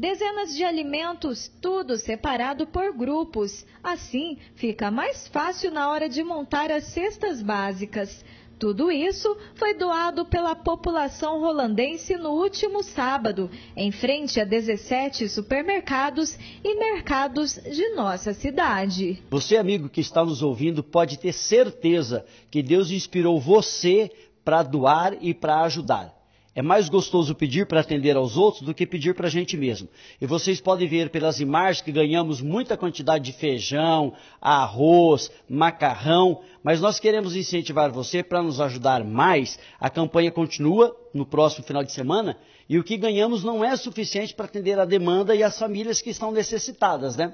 dezenas de alimentos, tudo separado por grupos. Assim, fica mais fácil na hora de montar as cestas básicas. Tudo isso foi doado pela população rolandense no último sábado, em frente a 17 supermercados e mercados de nossa cidade. Você, amigo que está nos ouvindo, pode ter certeza que Deus inspirou você para doar e para ajudar. É mais gostoso pedir para atender aos outros do que pedir para a gente mesmo. E vocês podem ver pelas imagens que ganhamos muita quantidade de feijão, arroz, macarrão, mas nós queremos incentivar você para nos ajudar mais. A campanha continua no próximo final de semana e o que ganhamos não é suficiente para atender a demanda e as famílias que estão necessitadas, né?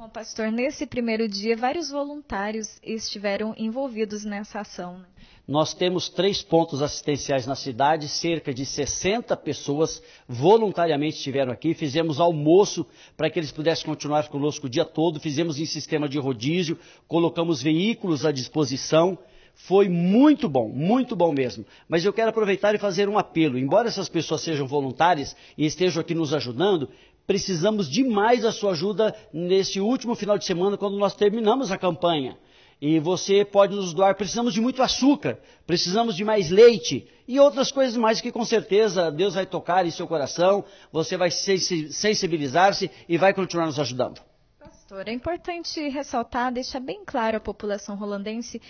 Bom, pastor, nesse primeiro dia, vários voluntários estiveram envolvidos nessa ação. Né? Nós temos três pontos assistenciais na cidade, cerca de 60 pessoas voluntariamente estiveram aqui. Fizemos almoço para que eles pudessem continuar conosco o dia todo, fizemos em sistema de rodízio, colocamos veículos à disposição. Foi muito bom, muito bom mesmo. Mas eu quero aproveitar e fazer um apelo. Embora essas pessoas sejam voluntárias e estejam aqui nos ajudando, precisamos demais da sua ajuda nesse último final de semana, quando nós terminamos a campanha. E você pode nos doar. Precisamos de muito açúcar, precisamos de mais leite e outras coisas mais que com certeza Deus vai tocar em seu coração, você vai sensibilizar-se e vai continuar nos ajudando. Pastor, é importante ressaltar, deixar bem claro à população rolandense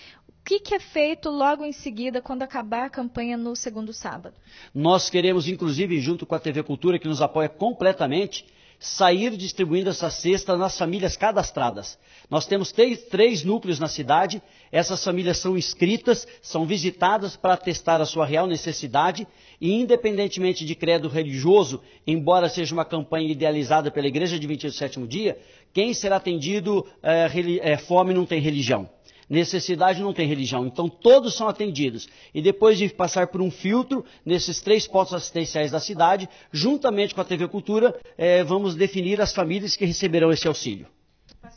que, que é feito logo em seguida, quando acabar a campanha no segundo sábado? Nós queremos, inclusive, junto com a TV Cultura, que nos apoia completamente, sair distribuindo essa cesta nas famílias cadastradas. Nós temos três, três, núcleos na cidade, essas famílias são inscritas, são visitadas para testar a sua real necessidade e, independentemente de credo religioso, embora seja uma campanha idealizada pela Igreja de 27 dia, quem será atendido, é, é, fome não tem religião. Necessidade não tem religião, então todos são atendidos. E depois de passar por um filtro nesses três postos assistenciais da cidade, juntamente com a TV Cultura, eh, vamos definir as famílias que receberão esse auxílio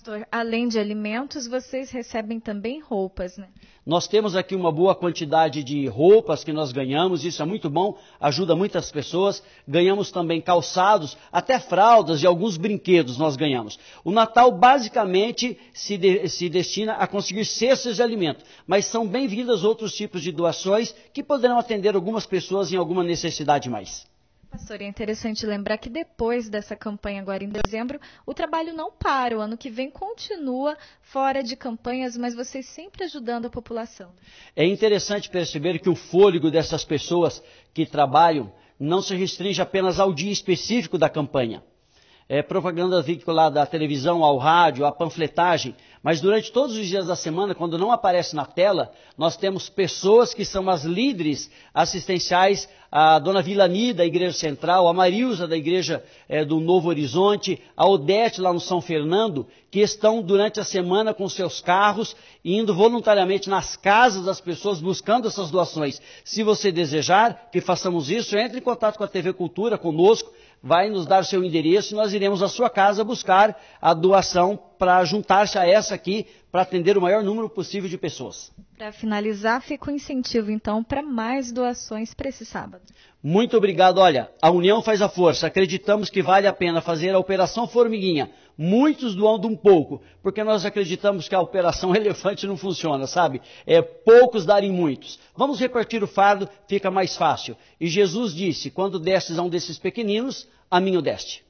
pastor, além de alimentos, vocês recebem também roupas, né? Nós temos aqui uma boa quantidade de roupas que nós ganhamos, isso é muito bom, ajuda muitas pessoas. Ganhamos também calçados, até fraldas e alguns brinquedos nós ganhamos. O Natal basicamente se, de, se destina a conseguir cestas de alimento, mas são bem-vindas outros tipos de doações que poderão atender algumas pessoas em alguma necessidade mais. Pastor, é interessante lembrar que depois dessa campanha, agora em dezembro, o trabalho não para. O ano que vem continua fora de campanhas, mas vocês sempre ajudando a população. É interessante perceber que o fôlego dessas pessoas que trabalham não se restringe apenas ao dia específico da campanha é, propaganda veiculada à televisão, ao rádio, à panfletagem, mas durante todos os dias da semana, quando não aparece na tela, nós temos pessoas que são as líderes assistenciais, a Dona Vilani da Igreja Central, a Marilza da Igreja é, do Novo Horizonte, a Odete lá no São Fernando, que estão durante a semana com seus carros, indo voluntariamente nas casas das pessoas, buscando essas doações. Se você desejar que façamos isso, entre em contato com a TV Cultura, conosco, vai nos dar seu endereço e nós iremos à sua casa buscar a doação para juntar-se a essa aqui para atender o maior número possível de pessoas. Para finalizar, fica o um incentivo então para mais doações para esse sábado. Muito obrigado. Olha, a união faz a força. Acreditamos que vale a pena fazer a Operação Formiguinha Muitos doando um pouco, porque nós acreditamos que a operação elefante não funciona, sabe? É poucos darem muitos. Vamos repartir o fardo, fica mais fácil. E Jesus disse: Quando destes a um desses pequeninos, a mim o deste.